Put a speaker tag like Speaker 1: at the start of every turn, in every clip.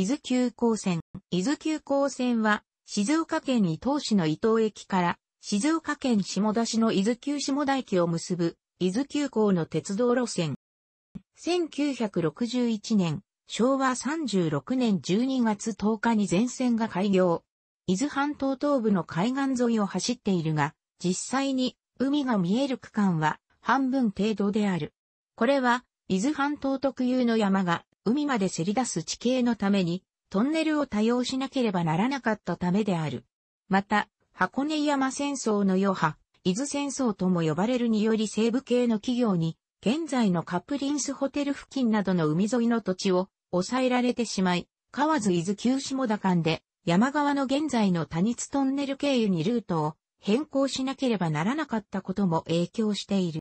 Speaker 1: 伊豆急行線。伊豆急行線は、静岡県伊東市の伊東駅から、静岡県下田市の伊豆急下田駅を結ぶ、伊豆急行の鉄道路線。1961年、昭和36年12月10日に全線が開業。伊豆半島東部の海岸沿いを走っているが、実際に海が見える区間は半分程度である。これは、伊豆半島特有の山が海までせり出す地形のために、トンネルを多用しなければならなかったためである。また、箱根山戦争の余波、伊豆戦争とも呼ばれるにより西部系の企業に、現在のカプリンスホテル付近などの海沿いの土地を抑えられてしまい、河津伊豆旧下田間で山側の現在の多日トンネル経由にルートを変更しなければならなかったことも影響している。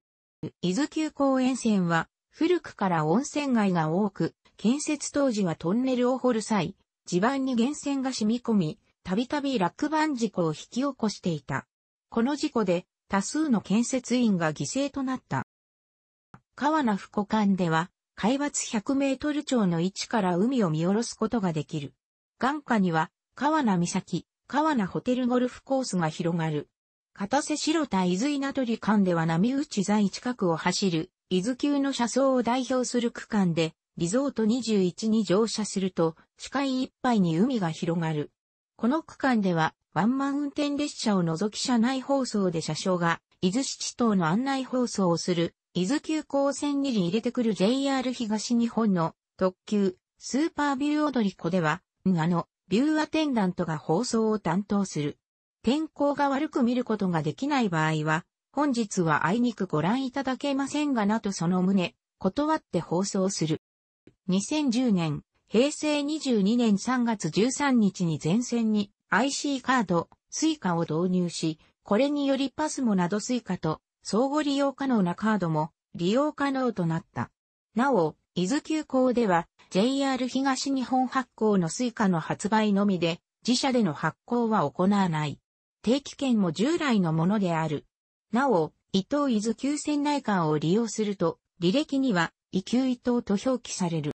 Speaker 1: 伊豆急行沿線は古くから温泉街が多く、建設当時はトンネルを掘る際、地盤に源泉が染み込み、たびたび落盤事故を引き起こしていた。この事故で多数の建設員が犠牲となった。川名福間では、海抜100メートル超の位置から海を見下ろすことができる。眼下には、川名岬、川名ホテルゴルフコースが広がる。片瀬白田伊豆稲取間では波打ち在近くを走る、伊豆急の車窓を代表する区間で、リゾート21に乗車すると、視界いっぱいに海が広がる。この区間では、ワンマン運転列車を除き車内放送で車掌が、伊豆七島の案内放送をする、伊豆急行線に入れてくる JR 東日本の特急、スーパービュー踊り子では、あの、ビューアテンダントが放送を担当する。天候が悪く見ることができない場合は、本日はあいにくご覧いただけませんがなとその旨、断って放送する。2010年、平成22年3月13日に前線に IC カード、スイカを導入し、これによりパスモなどスイカと相互利用可能なカードも利用可能となった。なお、伊豆急行では JR 東日本発行のスイカの発売のみで自社での発行は行わない。定期券も従来のものである。なお、伊東伊豆急線内間を利用すると履歴には伊急伊東と表記される。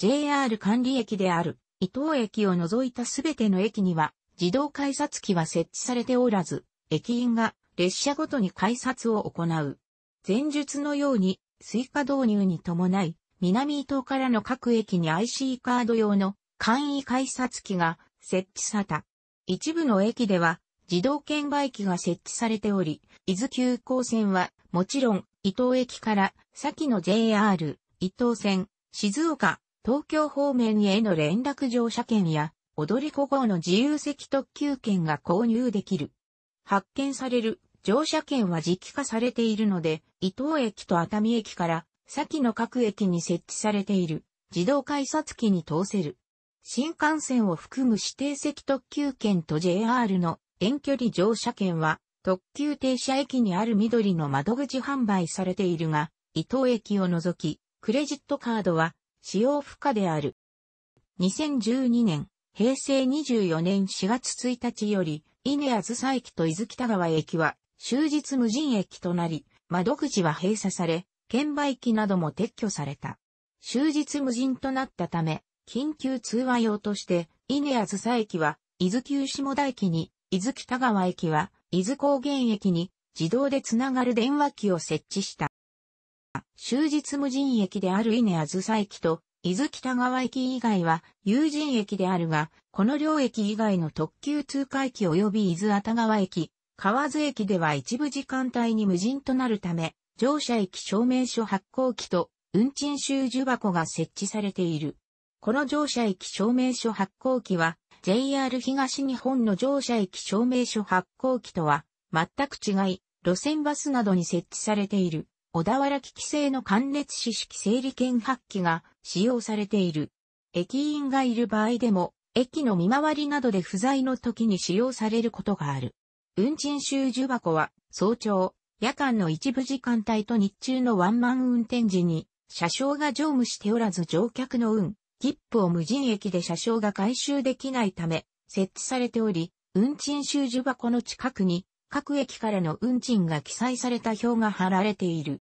Speaker 1: JR 管理駅である伊東駅を除いたすべての駅には自動改札機は設置されておらず、駅員が列車ごとに改札を行う。前述のように、追加導入に伴い、南伊東からの各駅に IC カード用の簡易改札機が設置された。一部の駅では自動券売機が設置されており、伊豆急行線はもちろん伊東駅から先の JR 伊東線、静岡、東京方面への連絡乗車券や、踊り子号の自由席特急券が購入できる。発見される乗車券は時期化されているので、伊東駅と熱海駅から先の各駅に設置されている自動改札機に通せる。新幹線を含む指定席特急券と JR の遠距離乗車券は特急停車駅にある緑の窓口販売されているが、伊東駅を除き、クレジットカードは使用不可である。2012年、平成24年4月1日より、稲ネア佐駅と伊豆北川駅は終日無人駅となり、窓口は閉鎖され、券売機なども撤去された。終日無人となったため、緊急通話用として、稲ネア佐駅は、伊豆急下田駅に、伊豆北川駅は、伊豆高原駅に、自動でつながる電話機を設置した。終日無人駅である稲あずさ駅と、伊豆北川駅以外は有人駅であるが、この両駅以外の特急通過駅及び伊豆熱川駅、河津駅では一部時間帯に無人となるため、乗車駅証明書発行機と運賃収受箱が設置されている。この乗車駅証明書発行機は JR 東日本の乗車駅証明書発行機とは全く違い、路線バスなどに設置されている。小田原機器製の関熱四式整理券発揮が使用されている。駅員がいる場合でも、駅の見回りなどで不在の時に使用されることがある。運賃収受箱は、早朝、夜間の一部時間帯と日中のワンマン運転時に、車掌が乗務しておらず乗客の運、切符を無人駅で車掌が回収できないため、設置されており、運賃収受箱の近くに各駅からの運賃が記載された表が貼られている。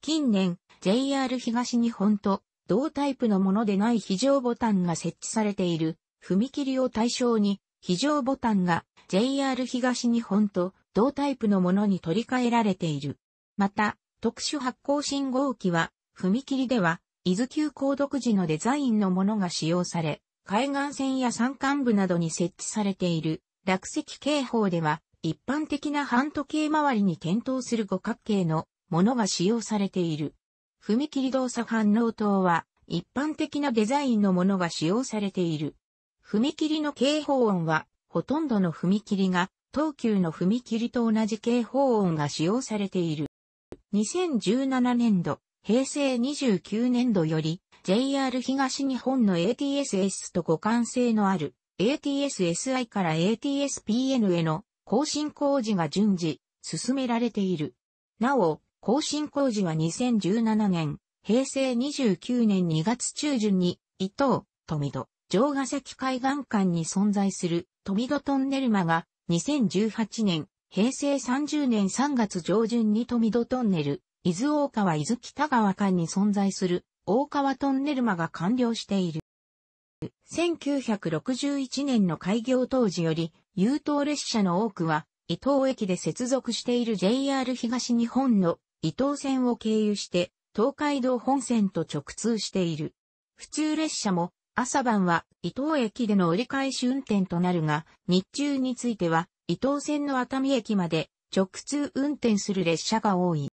Speaker 1: 近年、JR 東日本と同タイプのものでない非常ボタンが設置されている踏切を対象に非常ボタンが JR 東日本と同タイプのものに取り替えられている。また、特殊発光信号機は踏切では伊豆急行独自のデザインのものが使用され、海岸線や山間部などに設置されている落石警報では一般的な半時計回りに点灯する五角形のものが使用されている。踏切動作反応灯は一般的なデザインのものが使用されている。踏切の警報音はほとんどの踏切が東急の踏切と同じ警報音が使用されている。2017年度、平成29年度より JR 東日本の ATSS と互換性のある ATSSI から ATSPN への更新工事が順次進められている。なお、更新工事は2017年、平成29年2月中旬に、伊東、富戸、城ヶ崎海岸間に存在する富戸トンネル間が、2018年、平成30年3月上旬に富戸トンネル、伊豆大川伊豆北川間に存在する大川トンネル間が完了している。1961年の開業当時より優等列車の多くは、伊東駅で接続している JR 東日本の伊東線を経由して、東海道本線と直通している。普通列車も朝晩は伊東駅での折り返し運転となるが、日中については伊東線の熱海駅まで直通運転する列車が多い。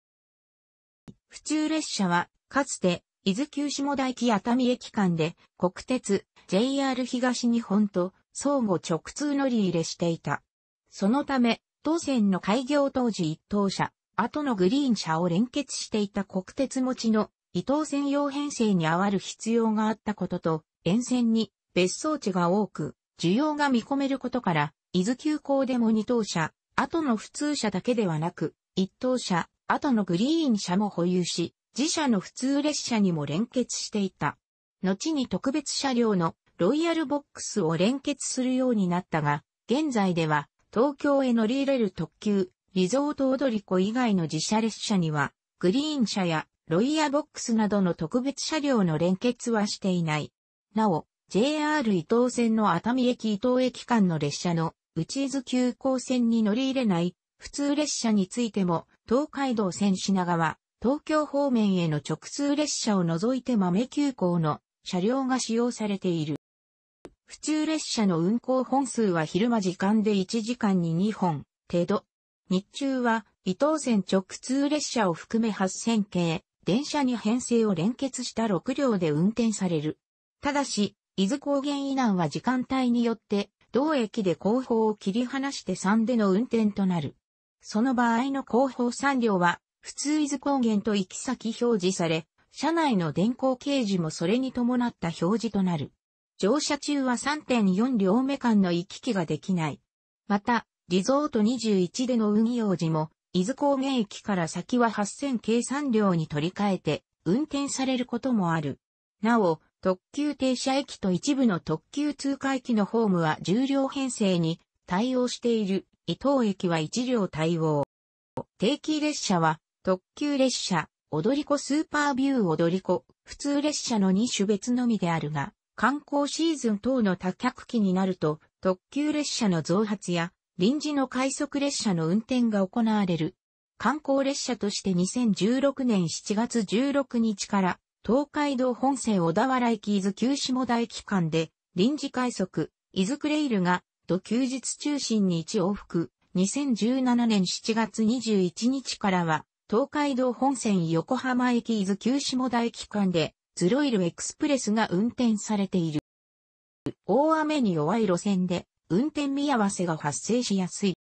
Speaker 1: 普通列車は、かつて、伊豆急下田駅熱海駅間で、国鉄、JR 東日本と相互直通乗り入れしていた。そのため、当線の開業当時一等車、後のグリーン車を連結していた国鉄持ちの伊東線用編成にあわる必要があったことと、沿線に別荘地が多く、需要が見込めることから、伊豆急行でも二等車、後の普通車だけではなく、一等車、後のグリーン車も保有し、自社の普通列車にも連結していた。後に特別車両のロイヤルボックスを連結するようになったが、現在では東京へ乗り入れる特急、リゾート踊り子以外の自社列車には、グリーン車やロイヤーボックスなどの特別車両の連結はしていない。なお、JR 伊東線の熱海駅伊東駅間の列車の内伊豆急行線に乗り入れない普通列車についても東海道線品川、東京方面への直通列車を除いて豆急行の車両が使用されている。府中列車の運行本数は昼間時間で1時間に2本程度。日中は、伊東線直通列車を含め8000系、電車に編成を連結した6両で運転される。ただし、伊豆高原以南は時間帯によって、同駅で後方を切り離して3での運転となる。その場合の後方3両は、普通伊豆高原と行き先表示され、車内の電光掲示もそれに伴った表示となる。乗車中は3.4両目間の行き来ができない。また、リゾート21での運用時も、伊豆高原駅から先は8000計算量に取り替えて、運転されることもある。なお、特急停車駅と一部の特急通過駅のホームは重量編成に対応している伊東駅は1両対応。定期列車は特急列車、踊り子スーパービュー踊り子、普通列車の2種別のみであるが、観光シーズン等の多客機になると、特急列車の増発や、臨時の快速列車の運転が行われる。観光列車として2016年7月16日から、東海道本線小田原駅伊豆急下田駅間で、臨時快速、伊豆クレイルが、土休日中心に1往復、2017年7月21日からは、東海道本線横浜駅伊豆急下田駅間で、ズロイルエクスプレスが運転されている。大雨に弱い路線で運転見合わせが発生しやすい。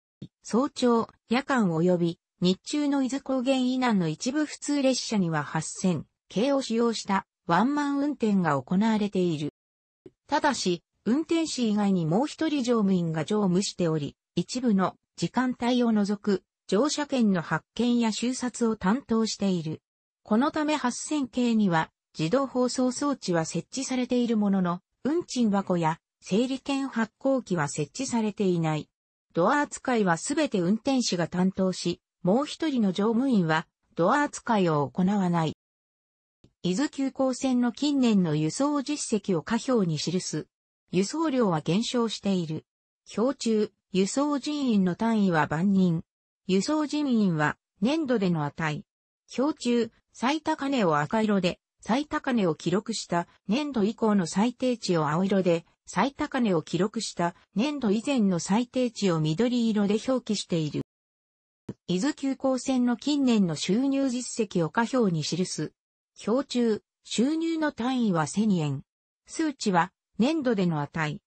Speaker 1: 早朝、夜間及び日中の伊豆高原以南の一部普通列車には8000系を使用したワンマン運転が行われている。ただし、運転士以外にもう一人乗務員が乗務しており、一部の時間帯を除く乗車券の発券や収札を担当している。このため8000系には自動放送装置は設置されているものの、運賃箱や整理券発行機は設置されていない。ドア扱いはすべて運転士が担当し、もう一人の乗務員はドア扱いを行わない。伊豆急行線の近年の輸送実績を下表に記す。輸送量は減少している。表中、輸送人員の単位は万人。輸送人員は年度での値。表中、最高値を赤色で、最高値を記録した年度以降の最低値を青色で、最高値を記録した年度以前の最低値を緑色で表記している。伊豆急行線の近年の収入実績を下表に記す。表中、収入の単位は1000円。数値は年度での値。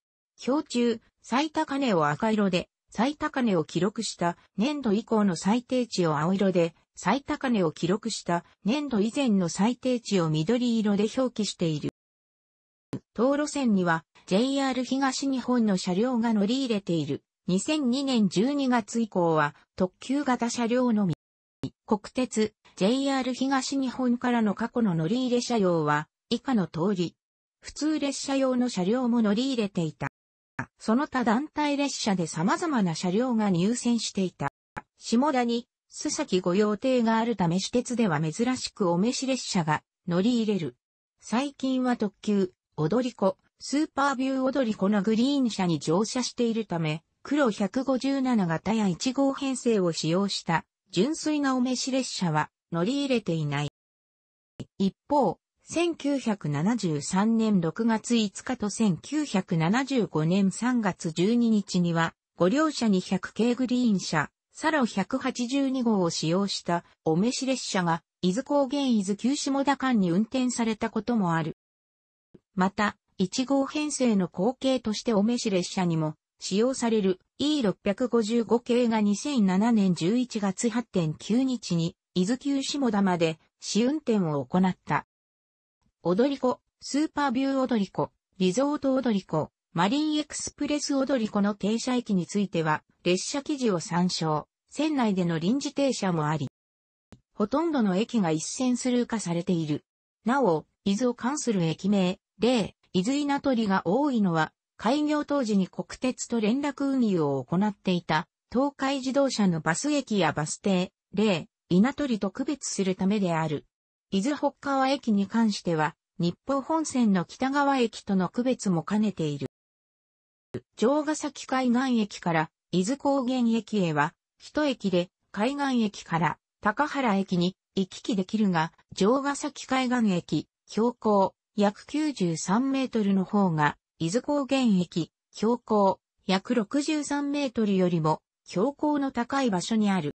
Speaker 1: 表中、最高値を赤色で、最高値を記録した年度以降の最低値を青色で、最高値を記録した年度以前の最低値を緑色で表記している。当路線には JR 東日本の車両が乗り入れている。2002年12月以降は特急型車両のみ。国鉄 JR 東日本からの過去の乗り入れ車両は以下の通り。普通列車用の車両も乗り入れていた。その他団体列車で様々な車両が入線していた。下田に須崎ご用邸があるため私鉄では珍しくお召し列車が乗り入れる。最近は特急、踊り子、スーパービュー踊り子のグリーン車に乗車しているため、黒157型や1号編成を使用した純粋なお召し列車は乗り入れていない。一方、1973年6月5日と1975年3月12日には、ご両者1 0 0系グリーン車、サロ182号を使用したお召し列車が、伊豆高原伊豆旧下田間に運転されたこともある。また、1号編成の後継としてお召し列車にも使用される E655 系が2007年11月8.9日に伊豆急下田まで試運転を行った。踊り子、スーパービュー踊り子、リゾート踊り子、マリンエクスプレス踊り子の停車駅については、列車記事を参照、船内での臨時停車もあり、ほとんどの駅が一線スルー化されている。なお、伊豆を関する駅名、例、伊豆稲取が多いのは、開業当時に国鉄と連絡運輸を行っていた、東海自動車のバス駅やバス停、例、稲取と区別するためである。伊豆北川駅に関しては、日報本線の北川駅との区別も兼ねている。城ヶ崎海岸駅から伊豆高原駅へは、一駅で海岸駅から高原駅に行き来できるが、城ヶ崎海岸駅、標高約93メートルの方が、伊豆高原駅、標高約63メートルよりも標高の高い場所にある。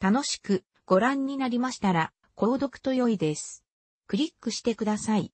Speaker 1: 楽しくご覧になりましたら、購読と良いです。クリックしてください。